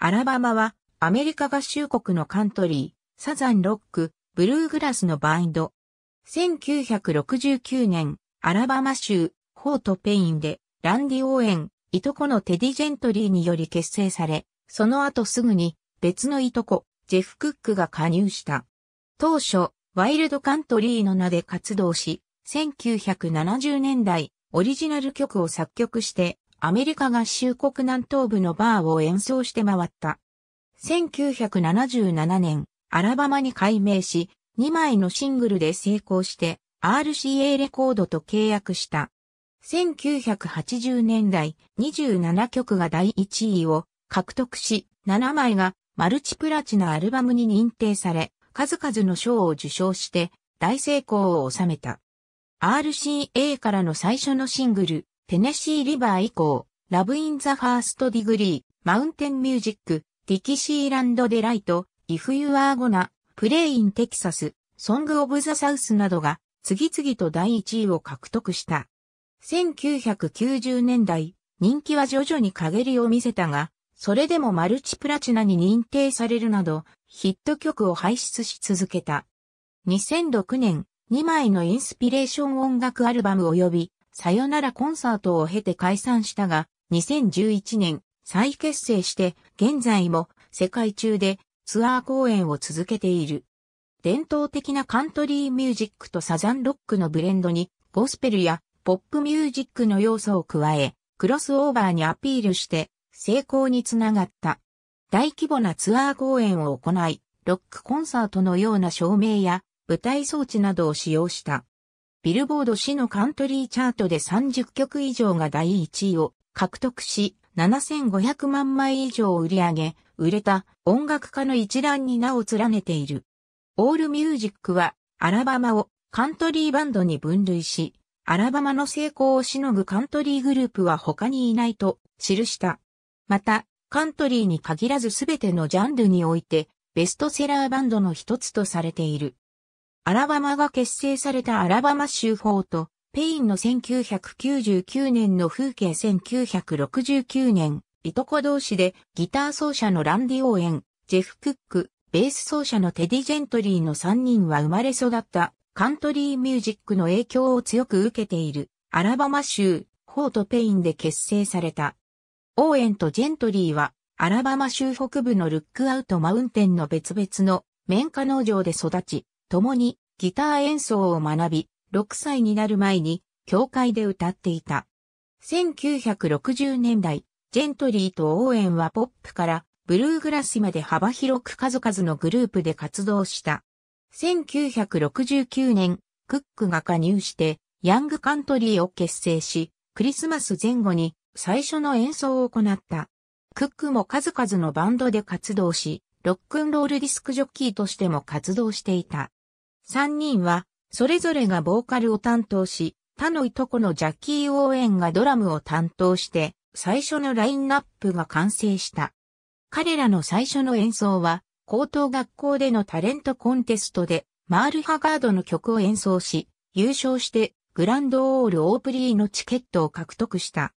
アラバマはアメリカ合衆国のカントリー、サザンロック、ブルーグラスのバインド。1969年、アラバマ州、ホート・ペインで、ランディ・オーエン、いとこのテディ・ジェントリーにより結成され、その後すぐに別のいとこ、ジェフ・クックが加入した。当初、ワイルドカントリーの名で活動し、1970年代、オリジナル曲を作曲して、アメリカ合衆国南東部のバーを演奏して回った。1977年、アラバマに改名し、2枚のシングルで成功して、RCA レコードと契約した。1980年代、27曲が第1位を獲得し、7枚がマルチプラチナアルバムに認定され、数々の賞を受賞して大成功を収めた。RCA からの最初のシングル、テネシーリバー以降、ラブインザファーストディグリー、マウンテンミュージック、ディキシーランドデライト、イフユアーゴナ、プレイインテキサス、ソングオブザサウスなどが次々と第1位を獲得した。1990年代、人気は徐々に陰りを見せたが、それでもマルチプラチナに認定されるなど、ヒット曲を輩出し続けた。2006年、2枚のインスピレーション音楽アルバム及びさよならコンサートを経て解散したが、2011年再結成して現在も世界中でツアー公演を続けている。伝統的なカントリーミュージックとサザンロックのブレンドにゴスペルやポップミュージックの要素を加え、クロスオーバーにアピールして成功につながった。大規模なツアー公演を行い、ロックコンサートのような照明や舞台装置などを使用した。ビルボード市のカントリーチャートで30曲以上が第1位を獲得し、7500万枚以上を売り上げ、売れた音楽家の一覧に名を連ねている。オールミュージックは、アラバマをカントリーバンドに分類し、アラバマの成功をしのぐカントリーグループは他にいないと記した。また、カントリーに限らずすべてのジャンルにおいて、ベストセラーバンドの一つとされている。アラバマが結成されたアラバマ州法と、ペインの1999年の風景1969年、いとこ同士でギター奏者のランディ・オーエン、ジェフ・クック、ベース奏者のテディ・ジェントリーの3人は生まれ育ったカントリーミュージックの影響を強く受けているアラバマ州ホート・ペインで結成された。オーエンとジェントリーはアラバマ州北部のルックアウト・マウンテンの別々の綿花農場で育ち、共にギター演奏を学び、6歳になる前に教会で歌っていた。1960年代、ジェントリーとオーエンはポップからブルーグラスまで幅広く数々のグループで活動した。1969年、クックが加入してヤングカントリーを結成し、クリスマス前後に最初の演奏を行った。クックも数々のバンドで活動し、ロックンロールディスクジョッキーとしても活動していた。三人は、それぞれがボーカルを担当し、他のいとこのジャッキー・オーエンがドラムを担当して、最初のラインナップが完成した。彼らの最初の演奏は、高等学校でのタレントコンテストで、マール・ハガードの曲を演奏し、優勝してグランドオールオープリーのチケットを獲得した。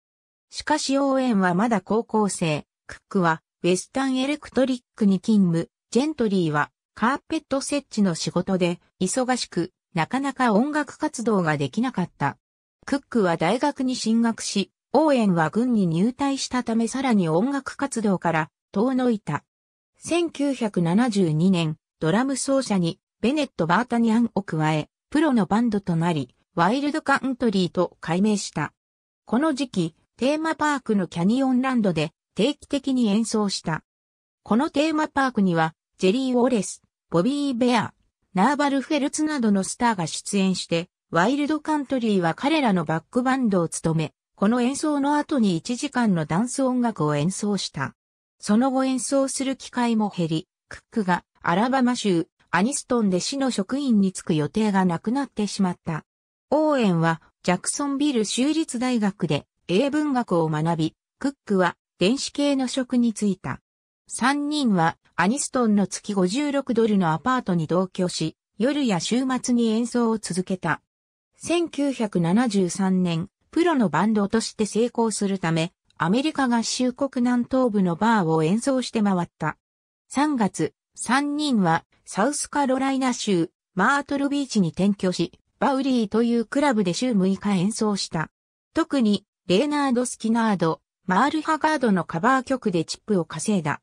しかしオーエンはまだ高校生、クックはウェスタンエレクトリックに勤務、ジェントリーはカーペット設置の仕事で忙しく、なかなか音楽活動ができなかった。クックは大学に進学し、オーエンは軍に入隊したためさらに音楽活動から遠のいた。1972年、ドラム奏者にベネット・バータニアンを加え、プロのバンドとなり、ワイルドカントリーと改名した。この時期、テーマパークのキャニオンランドで定期的に演奏した。このテーマパークには、ジェリー・ウォレス、ボビー・ベア、ナーバル・フェルツなどのスターが出演して、ワイルドカントリーは彼らのバックバンドを務め、この演奏の後に1時間のダンス音楽を演奏した。その後演奏する機会も減り、クックがアラバマ州アニストンで市の職員に就く予定がなくなってしまった。オーエンはジャクソンビル州立大学で英文学を学び、クックは電子系の職に就いた。3人はアニストンの月56ドルのアパートに同居し、夜や週末に演奏を続けた。1973年、プロのバンドとして成功するため、アメリカ合衆国南東部のバーを演奏して回った。3月、3人はサウスカロライナ州マートルビーチに転居し、バウリーというクラブで週6日演奏した。特に、レーナード・スキナード、マール・ハガードのカバー曲でチップを稼いだ。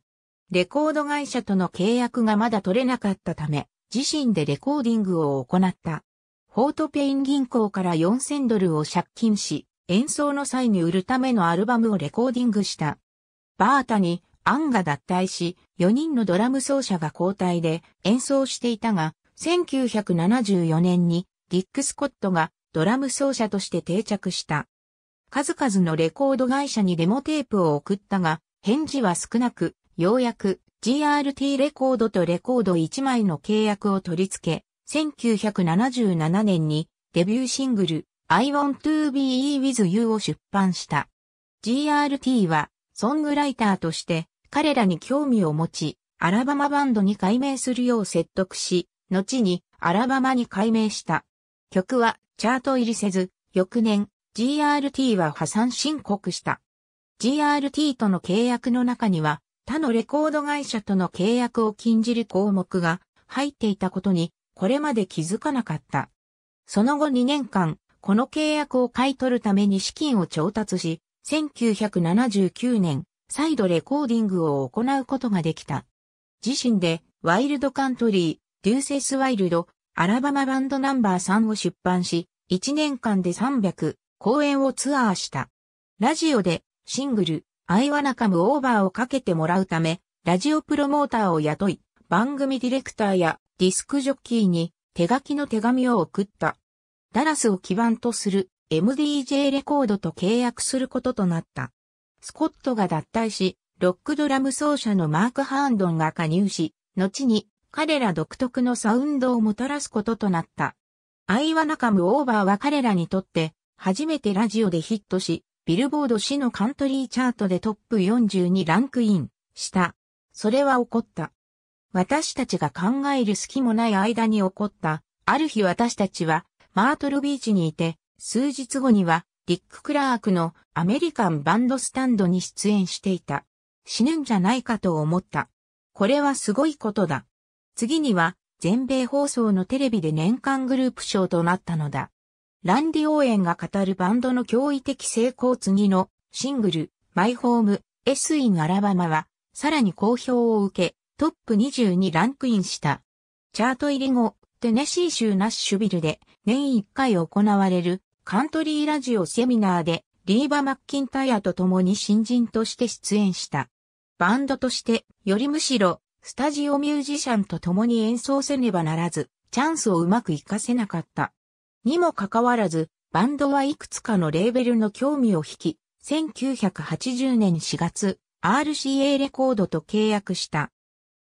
レコード会社との契約がまだ取れなかったため、自身でレコーディングを行った。フォートペイン銀行から4000ドルを借金し、演奏の際に売るためのアルバムをレコーディングした。バータにアンが脱退し、4人のドラム奏者が交代で演奏していたが、1974年にディック・スコットがドラム奏者として定着した。数々のレコード会社にデモテープを送ったが、返事は少なく、ようやく GRT レコードとレコード1枚の契約を取り付け、1977年にデビューシングル I Want to Be With You を出版した。GRT はソングライターとして彼らに興味を持ち、アラバマバンドに改名するよう説得し、後にアラバマに改名した。曲はチャート入りせず、翌年 GRT は破産申告した。GRT との契約の中には、他のレコード会社との契約を禁じる項目が入っていたことに、これまで気づかなかった。その後2年間、この契約を買い取るために資金を調達し、1979年、再度レコーディングを行うことができた。自身で、ワイルドカントリー、デューセスワイルド、アラバマバンドナンバー3を出版し、1年間で300公演をツアーした。ラジオで、シングル、アイワナカムオーバーをかけてもらうため、ラジオプロモーターを雇い、番組ディレクターやディスクジョッキーに手書きの手紙を送った。ダラスを基盤とする MDJ レコードと契約することとなった。スコットが脱退し、ロックドラム奏者のマーク・ハーンドンが加入し、後に彼ら独特のサウンドをもたらすこととなった。アイワナカムオーバーは彼らにとって初めてラジオでヒットし、ビルボード市のカントリーチャートでトップ40にランクインした。それは起こった。私たちが考える隙もない間に起こった。ある日私たちはマートルビーチにいて、数日後にはディック・クラークのアメリカンバンドスタンドに出演していた。死ぬんじゃないかと思った。これはすごいことだ。次には全米放送のテレビで年間グループ賞となったのだ。ランディ・オーエンが語るバンドの驚異的成功次のシングル、マイホーム、S イン・アラバマは、さらに好評を受け、トップ20にランクインした。チャート入り後、テネシー州ナッシュビルで年1回行われるカントリーラジオセミナーでリーバ・マッキンタイアと共に新人として出演した。バンドとして、よりむしろ、スタジオミュージシャンと共に演奏せねばならず、チャンスをうまく活かせなかった。にもかかわらず、バンドはいくつかのレーベルの興味を引き、1980年4月、RCA レコードと契約した。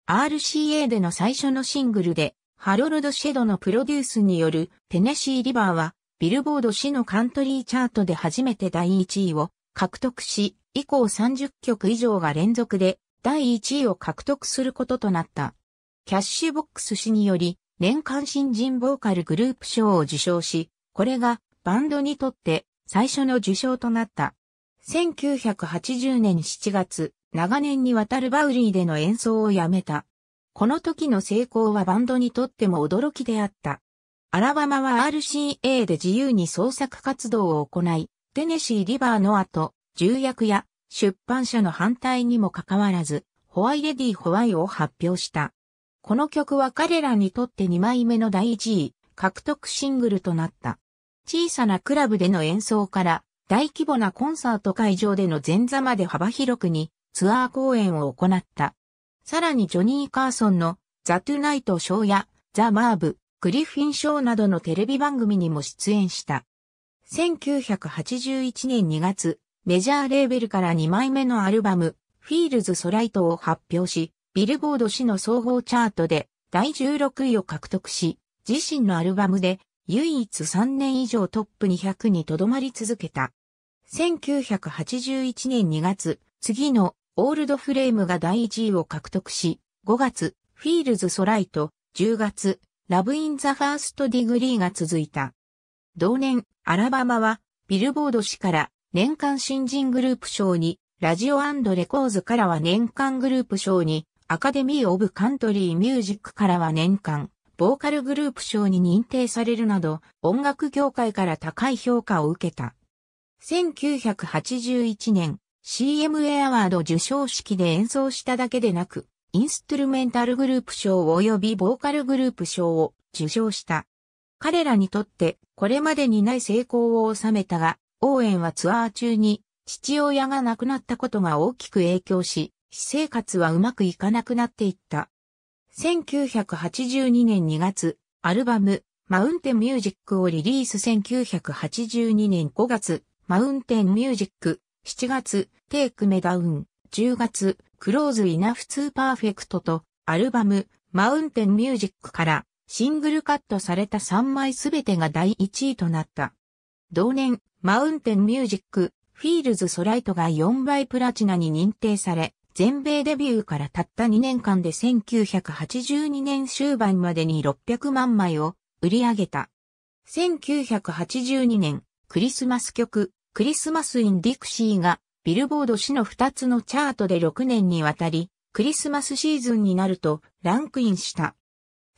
RCA での最初のシングルで、ハロルド・シェドのプロデュースによるテネシー・リバーは、ビルボード市のカントリーチャートで初めて第1位を獲得し、以降30曲以上が連続で第1位を獲得することとなった。キャッシュボックス氏により、年間新人ボーカルグループ賞を受賞し、これがバンドにとって最初の受賞となった。1980年7月、長年にわたるバウリーでの演奏をやめた。この時の成功はバンドにとっても驚きであった。アラバマは RCA で自由に創作活動を行い、テネシー・リバーの後、重役や出版社の反対にもかかわらず、ホワイレディ・ホワイを発表した。この曲は彼らにとって2枚目の第1位、獲得シングルとなった。小さなクラブでの演奏から大規模なコンサート会場での前座まで幅広くにツアー公演を行った。さらにジョニー・カーソンのザ・トゥナイト・ショーやザ・マーブ、グリフィン・ショーなどのテレビ番組にも出演した。1981年2月、メジャーレーベルから2枚目のアルバム、フィールズ・ソライトを発表し、ビルボード氏の総合チャートで第16位を獲得し、自身のアルバムで唯一3年以上トップ200に留まり続けた。1981年2月、次のオールドフレームが第1位を獲得し、5月、フィールズ・ソライト、10月、ラブ・イン・ザ・ファースト・ディグリーが続いた。同年、アラバマは、ビルボード氏から年間新人グループ賞に、ラジオレコーズからは年間グループ賞に、アカデミー・オブ・カントリー・ミュージックからは年間、ボーカルグループ賞に認定されるなど、音楽業界から高い評価を受けた。1981年、CMA アワード受賞式で演奏しただけでなく、インストゥルメンタルグループ賞及びボーカルグループ賞を受賞した。彼らにとってこれまでにない成功を収めたが、オーエンはツアー中に父親が亡くなったことが大きく影響し、私生活はうまくいかなくなっていった。1982年2月、アルバム、マウンテンミュージックをリリース1982年5月、マウンテンミュージック、7月、テイクメダウン、10月、クローズイナフツーパーフェクトと、アルバム、マウンテンミュージックから、シングルカットされた3枚すべてが第1位となった。同年、マウンテンミュージック、フィールズ・ソライトが4倍プラチナに認定され、全米デビューからたった2年間で1982年終盤までに600万枚を売り上げた。1982年、クリスマス曲、クリスマス・イン・ディクシーが、ビルボード氏の2つのチャートで6年にわたり、クリスマスシーズンになるとランクインした。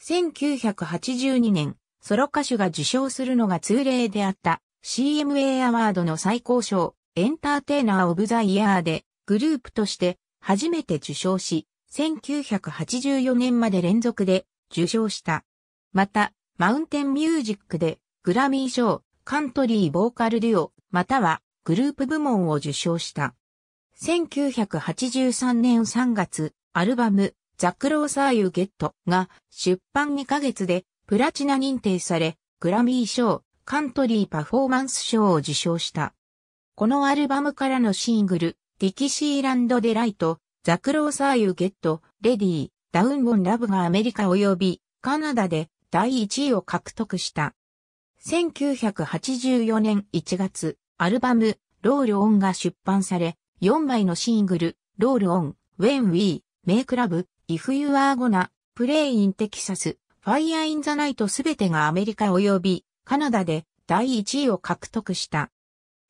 1982年、ソロ歌手が受賞するのが通例であった CMA アワードの最高賞エンターテイナー・オブ・ザ・イヤーでグループとして初めて受賞し、1984年まで連続で受賞した。また、マウンテンミュージックでグラミー賞、カントリーボーカルデュオ、またはグループ部門を受賞した。1983年3月、アルバム、ザ・クローサー・ユ・ゲットが出版2ヶ月でプラチナ認定され、グラミー賞、カントリーパフォーマンス賞を受賞した。このアルバムからのシングル、ディキシーランドデライト、ザクローサーユゲット、レディー、ダウンオンラブがアメリカ及びカナダで第1位を獲得した。1984年1月、アルバム、ロールオンが出版され、4枚のシングル、ロールオン、When We, メイクラブ、イフ・ユ If You Are Gonna, Play in t e x イ s すべてがアメリカ及びカナダで第1位を獲得した。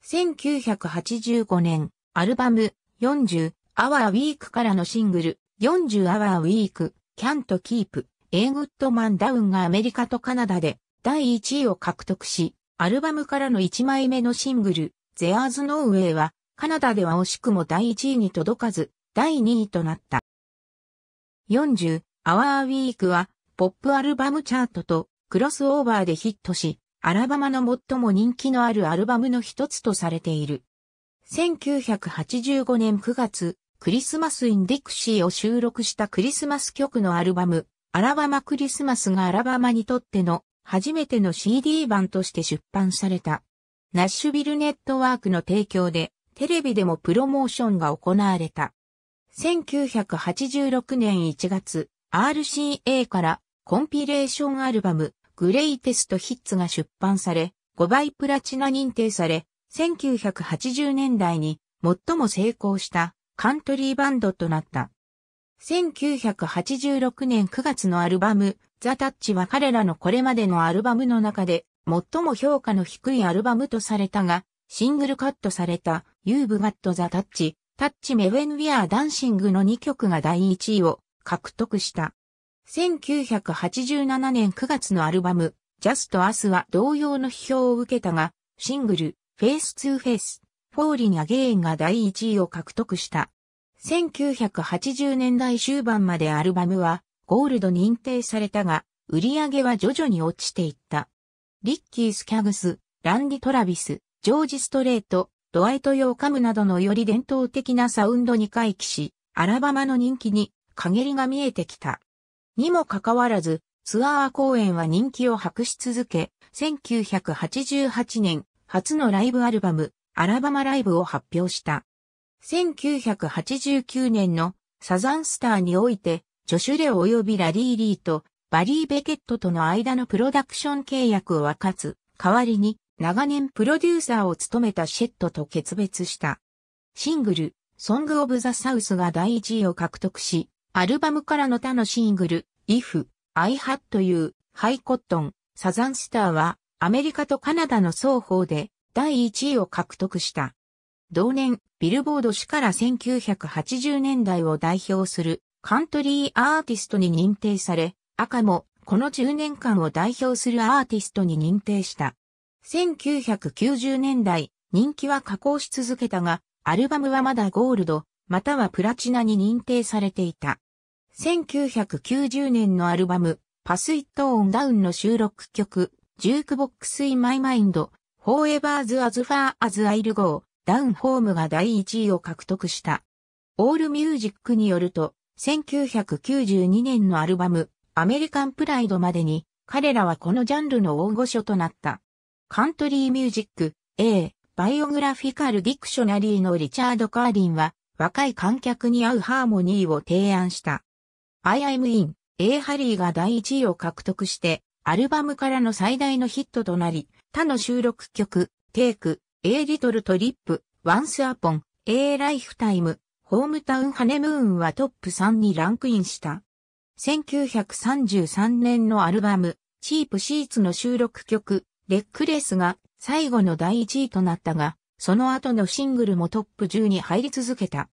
1985年アルバム、40、Our Week からのシングル、40 Our Week、Can't Keep、A Good Man Down がアメリカとカナダで第1位を獲得し、アルバムからの1枚目のシングル、There's No Way は、カナダでは惜しくも第1位に届かず、第2位となった。40 Our Week は、ポップアルバムチャートとクロスオーバーでヒットし、アラバマの最も人気のあるアルバムの一つとされている。1985年9月、クリスマス・イン・ディクシーを収録したクリスマス曲のアルバム、アラバマ・クリスマスがアラバマにとっての初めての CD 版として出版された。ナッシュビルネットワークの提供で、テレビでもプロモーションが行われた。1986年1月、RCA からコンピレーションアルバム、グレイテストヒッツが出版され、5倍プラチナ認定され、1980年代に最も成功したカントリーバンドとなった。1986年9月のアルバム、ザ・タッチは彼らのこれまでのアルバムの中で最も評価の低いアルバムとされたが、シングルカットされた You've Got the Touch、タッチメ When We Are Dancing の2曲が第1位を獲得した。1987年9月のアルバム、Just Us は同様の批評を受けたが、シングル、フェイス2フェイス、フォーリン・アゲインが第1位を獲得した。1980年代終盤までアルバムはゴールド認定されたが、売り上げは徐々に落ちていった。リッキー・スキャグス、ランディ・トラビス、ジョージ・ストレート、ドワイト・ヨーカムなどのより伝統的なサウンドに回帰し、アラバマの人気に陰りが見えてきた。にもかかわらず、ツアー公演は人気を博し続け、1988年、初のライブアルバム、アラバマライブを発表した。1989年のサザンスターにおいて、ジョシュレ及びラリー・リーとバリー・ベケットとの間のプロダクション契約を分かつ、代わりに長年プロデューサーを務めたシェットと決別した。シングル、ソング・オブ・ザ・サウスが第1位を獲得し、アルバムからの他のシングル、If, I Had という、ハイコットン、サザンスターは、アメリカとカナダの双方で第1位を獲得した。同年、ビルボード氏から1980年代を代表するカントリーアーティストに認定され、赤もこの10年間を代表するアーティストに認定した。1990年代、人気は加工し続けたが、アルバムはまだゴールド、またはプラチナに認定されていた。1990年のアルバム、パスイットオンダウンの収録曲、ジュークボックスイマイマインド、フォーエバーズアズファーアズアイルゴー、ダウンホームが第1位を獲得した。オールミュージックによると、1992年のアルバム、アメリカンプライドまでに、彼らはこのジャンルの大御所となった。カントリーミュージック、A、バイオグラフィカルディクショナリーのリチャード・カーリンは、若い観客に合うハーモニーを提案した。I am in, A ハリーが第1位を獲得して、アルバムからの最大のヒットとなり、他の収録曲、テイク、エ A Little Trip, Once Upon, A Lifetime, ホームタウンハネムーンはトップ3にランクインした。1933年のアルバム、チープシーツの収録曲、レックレスが最後の第1位となったが、その後のシングルもトップ10に入り続けた。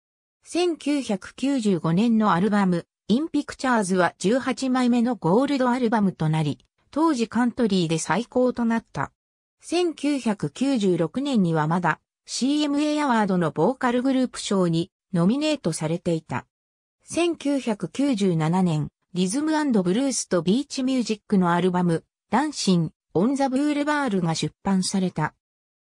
1995年のアルバム、インピクチャーズは18枚目のゴールドアルバムとなり、当時カントリーで最高となった。1996年にはまだ CMA アワードのボーカルグループ賞にノミネートされていた。1997年、リズムブルースとビーチミュージックのアルバム、ダンシン、オンザブーレバールが出版された。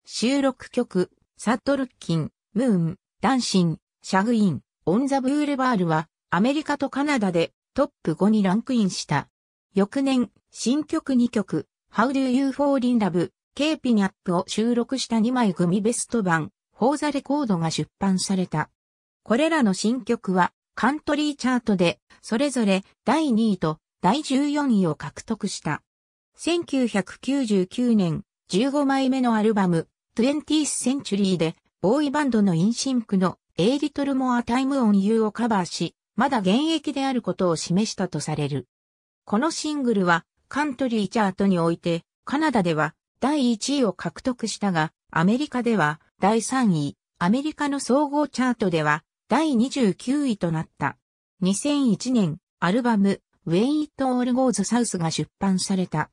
収録曲、サッドルッキン、ムーン、ダンシン、シャグイン、オンザブーレバールは、アメリカとカナダでトップ5にランクインした。翌年、新曲2曲、How Do You Fall in Love、K ピニャップを収録した2枚組ベスト版、How the Record が出版された。これらの新曲は、カントリーチャートで、それぞれ第2位と第14位を獲得した。1999年、15枚目のアルバム、20th Century で、ボーイバンドのインシンクの A Little More Time on You をカバーし、まだ現役であることを示したとされる。このシングルはカントリーチャートにおいて、カナダでは第1位を獲得したが、アメリカでは第3位、アメリカの総合チャートでは第29位となった。2001年、アルバム、w ェイ n It All Goes South が出版された。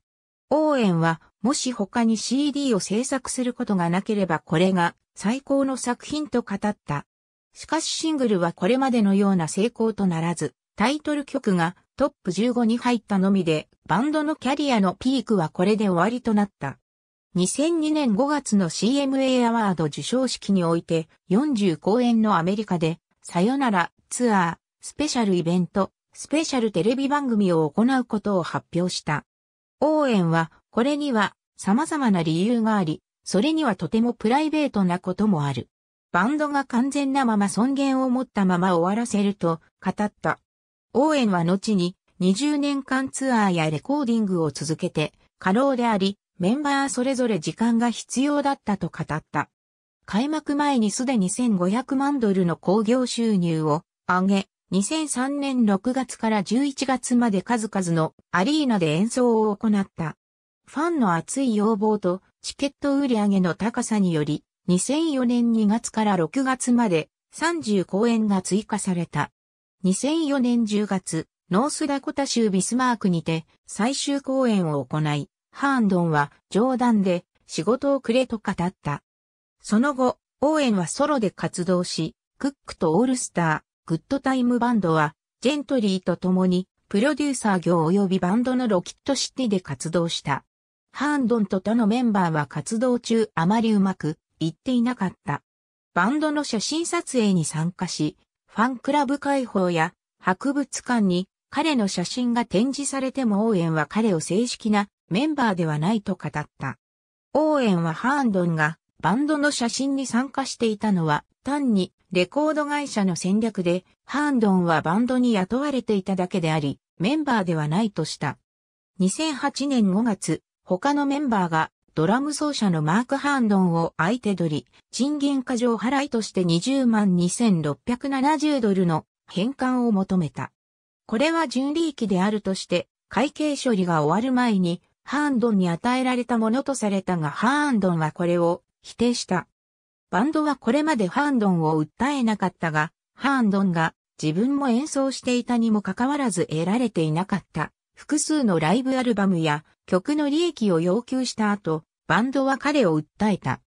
オーエンは、もし他に CD を制作することがなければこれが最高の作品と語った。しかしシングルはこれまでのような成功とならず、タイトル曲がトップ15に入ったのみで、バンドのキャリアのピークはこれで終わりとなった。2002年5月の CMA アワード受賞式において40公演のアメリカでさよならツアー、スペシャルイベント、スペシャルテレビ番組を行うことを発表した。応援はこれには様々な理由があり、それにはとてもプライベートなこともある。バンドが完全なまま尊厳を持ったまま終わらせると語った。オーエンは後に20年間ツアーやレコーディングを続けて過労であり、メンバーそれぞれ時間が必要だったと語った。開幕前にすでに1500万ドルの興行収入を上げ、2003年6月から11月まで数々のアリーナで演奏を行った。ファンの熱い要望とチケット売上げの高さにより、2004年2月から6月まで30公演が追加された。2004年10月、ノースダコタ州ビスマークにて最終公演を行い、ハーンドンは冗談で仕事をくれと語った。その後、オーエンはソロで活動し、クックとオールスター、グッドタイムバンドは、ジェントリーと共に、プロデューサー業及びバンドのロキットシティで活動した。ハーンドンと他のメンバーは活動中あまりうまくいっていなかった。バンドの写真撮影に参加し、ファンクラブ解放や博物館に彼の写真が展示されても応援は彼を正式なメンバーではないと語った。オーエンはハーンドンがバンドの写真に参加していたのは単にレコード会社の戦略でハーンドンはバンドに雇われていただけでありメンバーではないとした。2008年5月他のメンバーがドラム奏者のマーク・ハンドンを相手取り、賃金過剰払いとして20万2670ドルの返還を求めた。これは純利益であるとして、会計処理が終わる前に、ハーンドンに与えられたものとされたが、ハーンドンはこれを否定した。バンドはこれまでハーンドンを訴えなかったが、ハーンドンが自分も演奏していたにもかかわらず得られていなかった複数のライブアルバムや曲の利益を要求した後、バンドは彼を訴えた。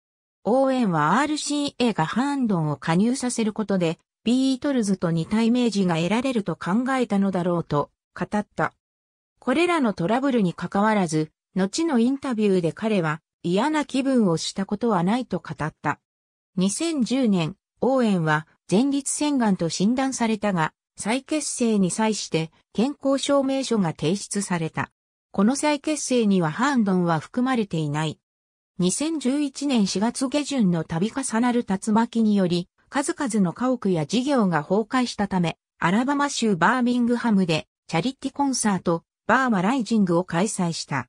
オーエンは RCA がハンドンを加入させることで、ビートルズと似たイメージが得られると考えたのだろうと語った。これらのトラブルに関わらず、後のインタビューで彼は嫌な気分をしたことはないと語った。2010年、オーエンは前立腺がんと診断されたが、再結成に際して健康証明書が提出された。この再結成にはハンドンは含まれていない。2011年4月下旬の度重なる竜巻により、数々の家屋や事業が崩壊したため、アラバマ州バーミングハムでチャリティコンサート、バーマライジングを開催した。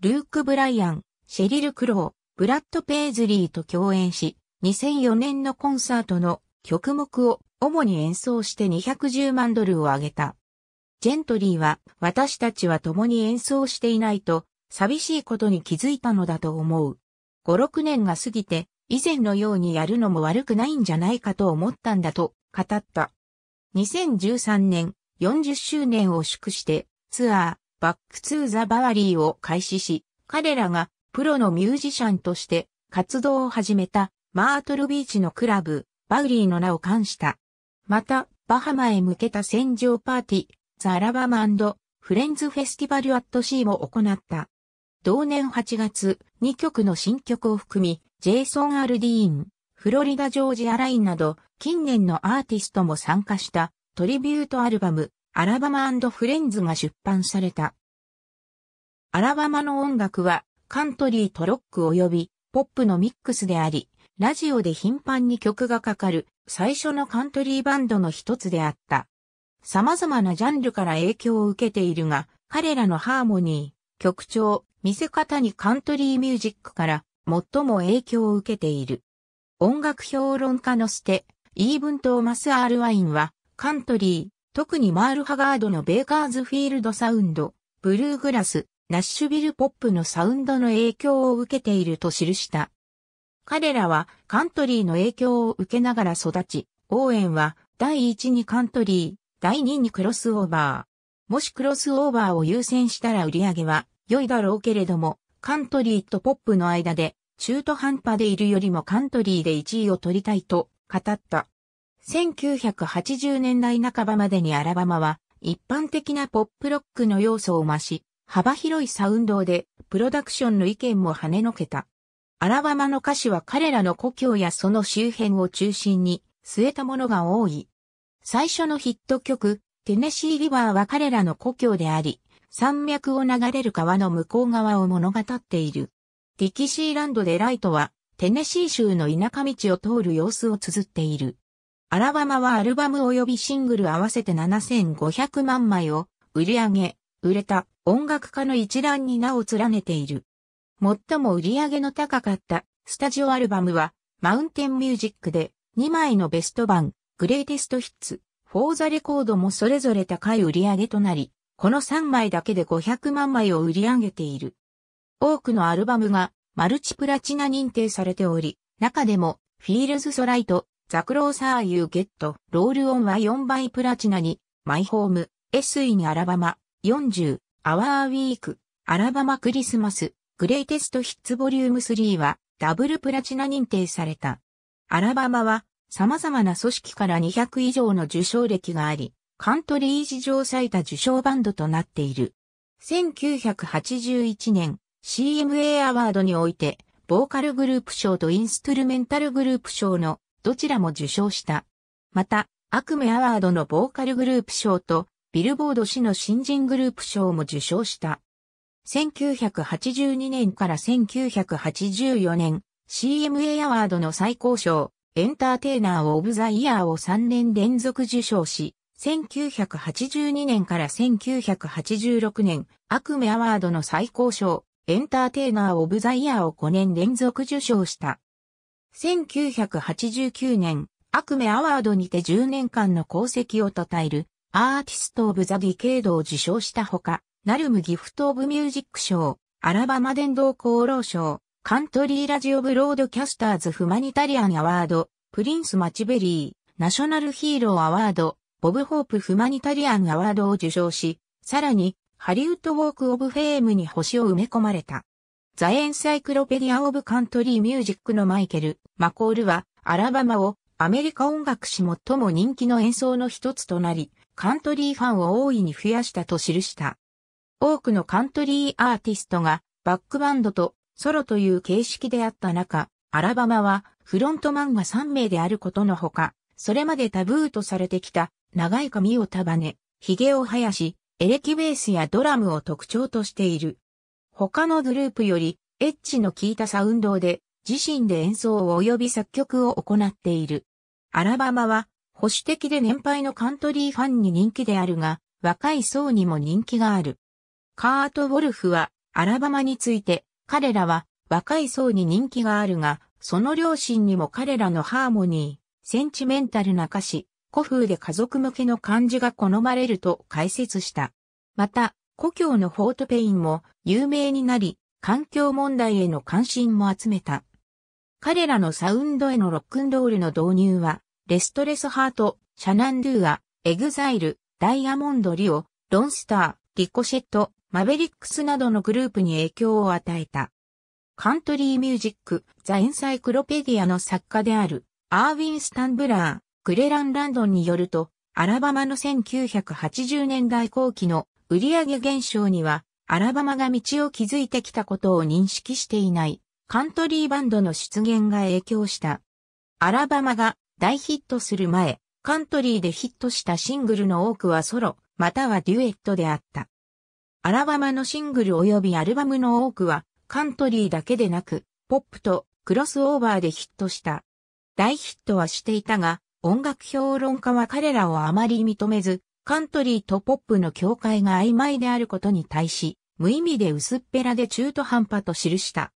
ルーク・ブライアン、シェリル・クロー、ブラッド・ペイズリーと共演し、2004年のコンサートの曲目を主に演奏して210万ドルを上げた。ジェントリーは、私たちは共に演奏していないと、寂しいことに気づいたのだと思う。5、6年が過ぎて、以前のようにやるのも悪くないんじゃないかと思ったんだと語った。2013年40周年を祝してツアーバックツーザバワリーを開始し、彼らがプロのミュージシャンとして活動を始めたマートルビーチのクラブバウリーの名を冠したまた、バハマへ向けた戦場パーティー、ザ・ラバマフレンズフェスティバル・アット・シーも行った。同年8月、2曲の新曲を含み、ジェイソン・アルディーン、フロリダ・ジョージ・アラインなど、近年のアーティストも参加した、トリビュートアルバム、アラバマフレンズが出版された。アラバマの音楽は、カントリートロック及び、ポップのミックスであり、ラジオで頻繁に曲がかかる最初のカントリーバンドの一つであった。様々なジャンルから影響を受けているが、彼らのハーモニー、曲調、見せ方にカントリーミュージックから最も影響を受けている。音楽評論家のステ、イーブン・トーマス・アール・ワインは、カントリー、特にマール・ハガードのベーカーズ・フィールド・サウンド、ブルーグラス、ナッシュビル・ポップのサウンドの影響を受けていると記した。彼らはカントリーの影響を受けながら育ち、オーエンは第1にカントリー、第2にクロスオーバー。もしクロスオーバーを優先したら売り上げは良いだろうけれども、カントリーとポップの間で中途半端でいるよりもカントリーで1位を取りたいと語った。1980年代半ばまでにアラバマは一般的なポップロックの要素を増し、幅広いサウンドでプロダクションの意見も跳ねのけた。アラバマの歌詞は彼らの故郷やその周辺を中心に据えたものが多い。最初のヒット曲、テネシーリバーは彼らの故郷であり、山脈を流れる川の向こう側を物語っている。ディキシーランドでライトは、テネシー州の田舎道を通る様子を綴っている。アラバマはアルバム及びシングル合わせて7500万枚を売り上げ、売れた音楽家の一覧に名を連ねている。最も売り上げの高かったスタジオアルバムは、マウンテンミュージックで2枚のベスト版、グレイテストヒッツ、フォーザレコードもそれぞれ高い売り上げとなり、この3枚だけで500万枚を売り上げている。多くのアルバムがマルチプラチナ認定されており、中でも、フィールズ・ソライト、ザ・クローサー・ユー・ゲット、ロール・オンは4倍プラチナに、マイ・ホーム、エスイにアラバマ、40、アワー・ウィーク、アラバマ・クリスマス、グレイテストヒッツボリューム3はダブルプラチナ認定された。アラバマは様々な組織から200以上の受賞歴があり、カントリー史上最多受賞バンドとなっている。1981年 CMA アワードにおいて、ボーカルグループ賞とインストゥルメンタルグループ賞のどちらも受賞した。また、アクメアワードのボーカルグループ賞と、ビルボード氏の新人グループ賞も受賞した。1982年から1984年、CMA アワードの最高賞、エンターテイナーオブザイヤーを3年連続受賞し、1982年から1986年、アクメアワードの最高賞、エンターテイナーオブザイヤーを5年連続受賞した。1989年、アクメアワードにて10年間の功績を称える、アーティスト・オブ・ザ・ディケードを受賞したほか、ナルムギフト・オブ・ミュージック賞、アラバマ電動功労賞、カントリー・ラジオ・ブロードキャスターズ・フマニタリアン・アワード、プリンス・マチベリー、ナショナル・ヒーロー・アワード、ボブ・ホープ・フマニタリアン・アワードを受賞し、さらに、ハリウッド・ウォーク・オブ・フェームに星を埋め込まれた。ザ・エンサイクロペディア・オブ・カントリー・ミュージックのマイケル・マコールは、アラバマをアメリカ音楽史最も人気の演奏の一つとなり、カントリーファンを大いに増やしたと記した。多くのカントリーアーティストがバックバンドとソロという形式であった中、アラバマはフロントマンが3名であることのほか、それまでタブーとされてきた長い髪を束ね、髭を生やし、エレキベースやドラムを特徴としている。他のグループよりエッジの効いたサウンドで自身で演奏を及び作曲を行っている。アラバマは保守的で年配のカントリーファンに人気であるが、若い層にも人気がある。カート・ウォルフは、アラバマについて、彼らは若い層に人気があるが、その両親にも彼らのハーモニー、センチメンタルな歌詞、古風で家族向けの感じが好まれると解説した。また、故郷のフォートペインも有名になり、環境問題への関心も集めた。彼らのサウンドへのロックンロールの導入は、レストレスハート、シャナンドゥア、エグザイル、ダイヤモンドリオ、ロンスター、リコシェット、マベリックスなどのグループに影響を与えた。カントリーミュージック、ザ・エンサイクロペディアの作家である、アーウィン・スタンブラー、グレラン・ランドンによると、アラバマの1980年代後期の売上減少には、アラバマが道を築いてきたことを認識していない、カントリーバンドの出現が影響した。アラバマが大ヒットする前、カントリーでヒットしたシングルの多くはソロ、またはデュエットであった。アラバマのシングル及びアルバムの多くは、カントリーだけでなく、ポップとクロスオーバーでヒットした。大ヒットはしていたが、音楽評論家は彼らをあまり認めず、カントリーとポップの境界が曖昧であることに対し、無意味で薄っぺらで中途半端と記した。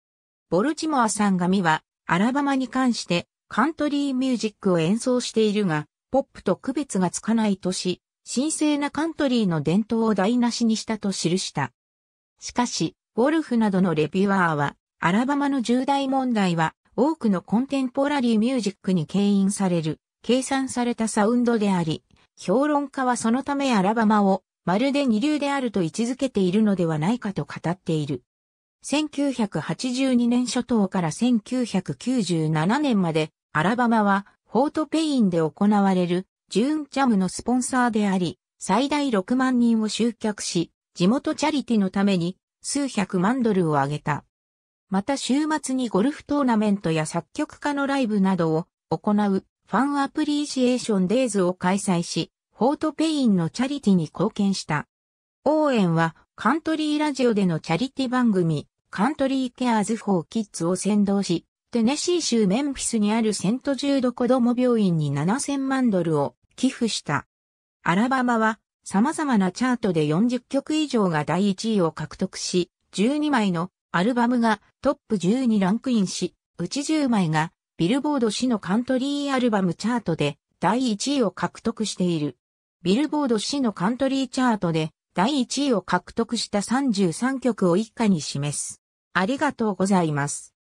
ボルチモアさんがみは、アラバマに関して、カントリーミュージックを演奏しているが、ポップと区別がつかないとし、神聖なカントリーの伝統を台無しにしたと記した。しかし、ウォルフなどのレビュアーは、アラバマの重大問題は、多くのコンテンポラリーミュージックに牽引される、計算されたサウンドであり、評論家はそのためアラバマを、まるで二流であると位置づけているのではないかと語っている。1982年初頭から1997年まで、アラバマは、フォートペインで行われるジューンチャムのスポンサーであり、最大6万人を集客し、地元チャリティのために数百万ドルをあげた。また週末にゴルフトーナメントや作曲家のライブなどを行うファンアプリシエーションデイズを開催し、フォートペインのチャリティに貢献した。オーエンはカントリーラジオでのチャリティ番組、カントリーケアーズ・フォー・キッズを先導し、テネシー州メンフィスにあるセントジュード子供病院に7000万ドルを寄付した。アラバマは様々なチャートで40曲以上が第1位を獲得し、12枚のアルバムがトップ10にランクインし、うち10枚がビルボード市のカントリーアルバムチャートで第1位を獲得している。ビルボード市のカントリーチャートで第1位を獲得した33曲を一下に示す。ありがとうございます。